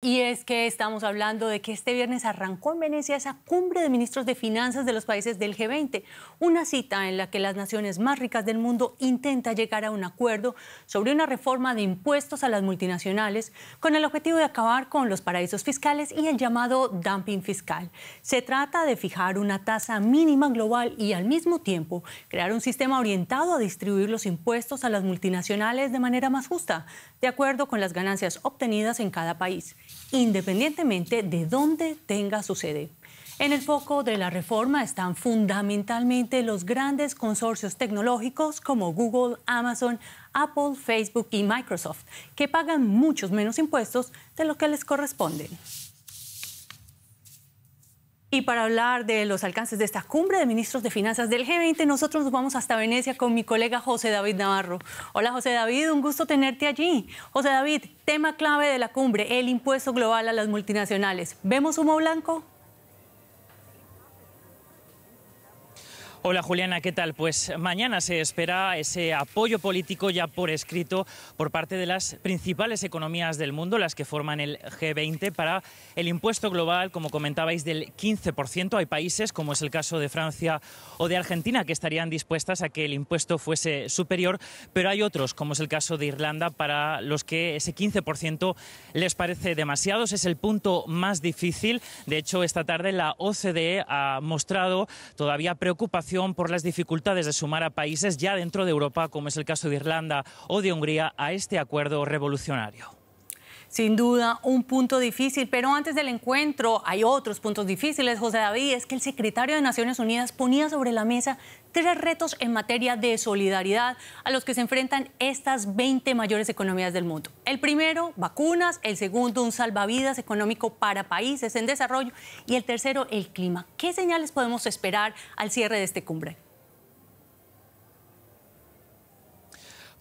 Y es que estamos hablando de que este viernes arrancó en Venecia esa cumbre de ministros de finanzas de los países del G20, una cita en la que las naciones más ricas del mundo intentan llegar a un acuerdo sobre una reforma de impuestos a las multinacionales con el objetivo de acabar con los paraísos fiscales y el llamado dumping fiscal. Se trata de fijar una tasa mínima global y al mismo tiempo crear un sistema orientado a distribuir los impuestos a las multinacionales de manera más justa, de acuerdo con las ganancias obtenidas en cada país independientemente de dónde tenga su sede. En el foco de la reforma están fundamentalmente los grandes consorcios tecnológicos como Google, Amazon, Apple, Facebook y Microsoft, que pagan muchos menos impuestos de lo que les corresponden. Y para hablar de los alcances de esta cumbre de ministros de finanzas del G20, nosotros nos vamos hasta Venecia con mi colega José David Navarro. Hola José David, un gusto tenerte allí. José David, tema clave de la cumbre, el impuesto global a las multinacionales. ¿Vemos humo blanco? Hola Juliana, ¿qué tal? Pues mañana se espera ese apoyo político ya por escrito por parte de las principales economías del mundo, las que forman el G20, para el impuesto global, como comentabais, del 15%. Hay países, como es el caso de Francia o de Argentina, que estarían dispuestas a que el impuesto fuese superior, pero hay otros, como es el caso de Irlanda, para los que ese 15% les parece demasiado. es el punto más difícil. De hecho, esta tarde la OCDE ha mostrado todavía preocupación por las dificultades de sumar a países ya dentro de Europa, como es el caso de Irlanda o de Hungría, a este acuerdo revolucionario. Sin duda, un punto difícil, pero antes del encuentro hay otros puntos difíciles, José David, es que el secretario de Naciones Unidas ponía sobre la mesa tres retos en materia de solidaridad a los que se enfrentan estas 20 mayores economías del mundo. El primero, vacunas, el segundo, un salvavidas económico para países en desarrollo y el tercero, el clima. ¿Qué señales podemos esperar al cierre de este cumbre?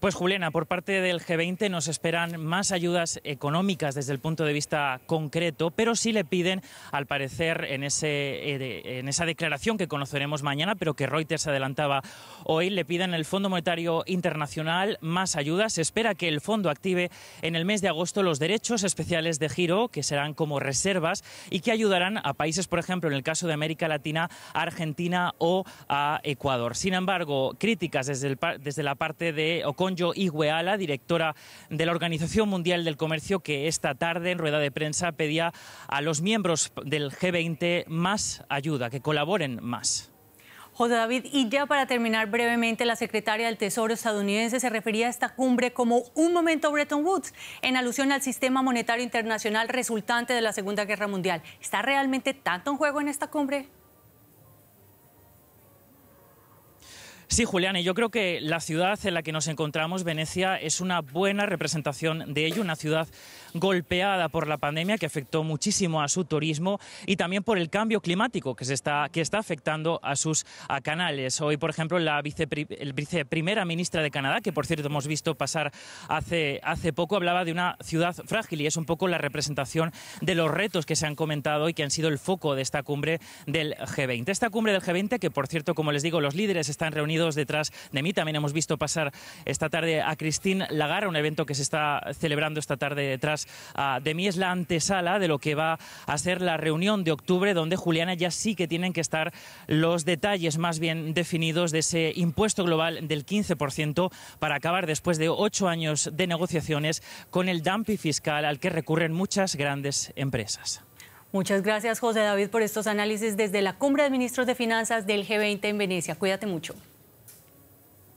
Pues Juliana, por parte del G20 nos esperan más ayudas económicas desde el punto de vista concreto, pero sí le piden, al parecer, en, ese, eh, en esa declaración que conoceremos mañana, pero que Reuters adelantaba hoy, le piden el Fondo Monetario Internacional más ayudas. Se espera que el fondo active en el mes de agosto los derechos especiales de giro, que serán como reservas y que ayudarán a países, por ejemplo, en el caso de América Latina, a Argentina o a Ecuador. Sin embargo, críticas desde, desde la parte de Ocon Manjo Igueala, directora de la Organización Mundial del Comercio, que esta tarde en rueda de prensa pedía a los miembros del G20 más ayuda, que colaboren más. José David, y ya para terminar brevemente, la secretaria del Tesoro estadounidense se refería a esta cumbre como un momento Bretton Woods, en alusión al sistema monetario internacional resultante de la Segunda Guerra Mundial. ¿Está realmente tanto en juego en esta cumbre? Sí, Julián, y yo creo que la ciudad en la que nos encontramos, Venecia, es una buena representación de ello, una ciudad golpeada por la pandemia que afectó muchísimo a su turismo y también por el cambio climático que, se está, que está afectando a sus canales. Hoy, por ejemplo, la viceprimera ministra de Canadá, que por cierto hemos visto pasar hace, hace poco, hablaba de una ciudad frágil y es un poco la representación de los retos que se han comentado y que han sido el foco de esta cumbre del G20. Esta cumbre del G20, que por cierto, como les digo, los líderes están reunidos Detrás de mí también hemos visto pasar esta tarde a Cristín Lagara, un evento que se está celebrando esta tarde detrás ah, de mí. Es la antesala de lo que va a ser la reunión de octubre, donde Juliana ya sí que tienen que estar los detalles más bien definidos de ese impuesto global del 15% para acabar después de ocho años de negociaciones con el dumping fiscal al que recurren muchas grandes empresas. Muchas gracias, José David, por estos análisis desde la Cumbre de Ministros de Finanzas del G20 en Venecia. Cuídate mucho.